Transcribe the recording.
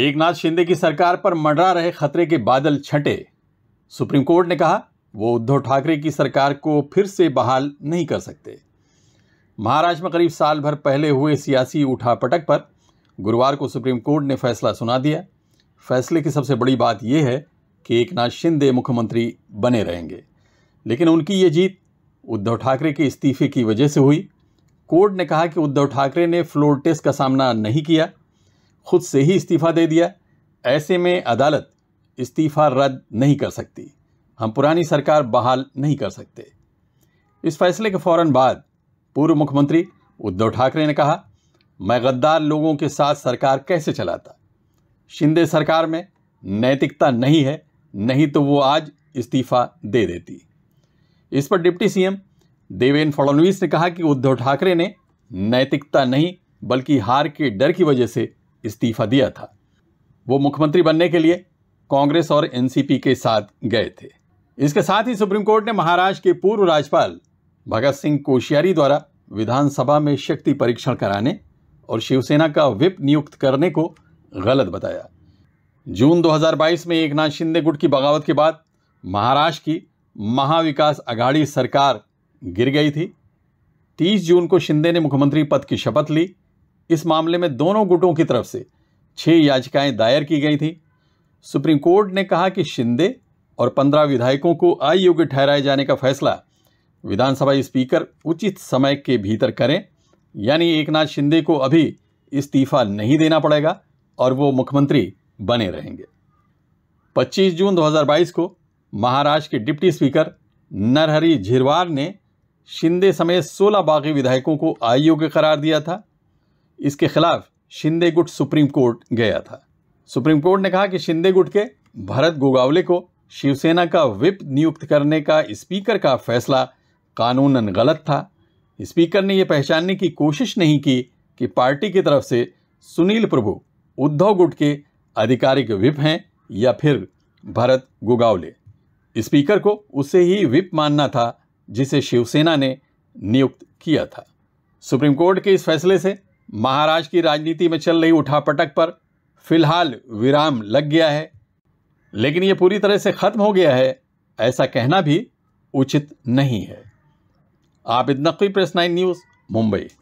एक नाथ शिंदे की सरकार पर मंडरा रहे खतरे के बादल छंटे सुप्रीम कोर्ट ने कहा वो उद्धव ठाकरे की सरकार को फिर से बहाल नहीं कर सकते महाराष्ट्र में करीब साल भर पहले हुए सियासी उठापटक पर गुरुवार को सुप्रीम कोर्ट ने फैसला सुना दिया फैसले की सबसे बड़ी बात यह है कि एक नाथ शिंदे मुख्यमंत्री बने रहेंगे लेकिन उनकी ये जीत उद्धव ठाकरे के इस्तीफे की वजह से हुई कोर्ट ने कहा कि उद्धव ठाकरे ने फ्लोर टेस्ट का सामना नहीं किया खुद से ही इस्तीफ़ा दे दिया ऐसे में अदालत इस्तीफ़ा रद्द नहीं कर सकती हम पुरानी सरकार बहाल नहीं कर सकते इस फैसले के फ़ौरन बाद पूर्व मुख्यमंत्री उद्धव ठाकरे ने कहा मैं गद्दार लोगों के साथ सरकार कैसे चलाता शिंदे सरकार में नैतिकता नहीं है नहीं तो वो आज इस्तीफ़ा दे देती इस पर डिप्टी सीएम देवेंद्र फडणवीस ने कहा कि उद्धव ठाकरे ने नैतिकता नहीं बल्कि हार के डर की वजह से इस्तीफा दिया था वो मुख्यमंत्री बनने के लिए कांग्रेस और एनसीपी के साथ गए थे इसके साथ ही सुप्रीम कोर्ट ने महाराष्ट्र के पूर्व राज्यपाल भगत सिंह कोश्यारी द्वारा विधानसभा में शक्ति परीक्षण कराने और शिवसेना का विप नियुक्त करने को गलत बताया जून 2022 में एक नाथ शिंदे गुट की बगावत के बाद महाराष्ट्र की महाविकास अघाड़ी सरकार गिर गई थी 30 जून को शिंदे ने मुख्यमंत्री पद की शपथ ली इस मामले में दोनों गुटों की तरफ से छह याचिकाएं दायर की गई थीं सुप्रीम कोर्ट ने कहा कि शिंदे और पंद्रह विधायकों को अयोग्य ठहराए जाने का फैसला विधानसभा स्पीकर उचित समय के भीतर करें यानी एकनाथ शिंदे को अभी इस्तीफा नहीं देना पड़ेगा और वो मुख्यमंत्री बने रहेंगे 25 जून 2022 को महाराष्ट्र के डिप्टी स्पीकर नरहरी झिरवार ने शिंदे समेत 16 बागी विधायकों को अयोग्य करार दिया था इसके खिलाफ शिंदे गुट सुप्रीम कोर्ट गया था सुप्रीम कोर्ट ने कहा कि शिंदे गुट के भरत गोगावले को शिवसेना का विप नियुक्त करने का स्पीकर का फैसला कानूनन गलत था स्पीकर ने यह पहचानने की कोशिश नहीं की कि पार्टी की तरफ से सुनील प्रभु उद्धव गुट के आधिकारिक विप हैं या फिर भरत गोगावले स्पीकर को उसे ही विप मानना था जिसे शिवसेना ने नियुक्त किया था सुप्रीम कोर्ट के इस फैसले से महाराष्ट्र की राजनीति में चल रही उठापटक पर फिलहाल विराम लग गया है लेकिन ये पूरी तरह से ख़त्म हो गया है ऐसा कहना भी उचित नहीं है आप Naqvi press nine news Mumbai